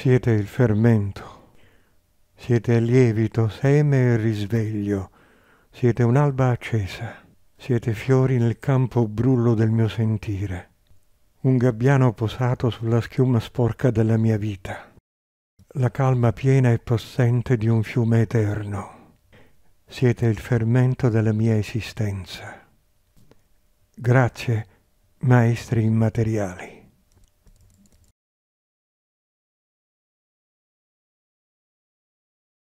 Siete il fermento, siete lievito, seme e risveglio, siete un'alba accesa, siete fiori nel campo brullo del mio sentire, un gabbiano posato sulla schiuma sporca della mia vita, la calma piena e possente di un fiume eterno. Siete il fermento della mia esistenza. Grazie, maestri immateriali.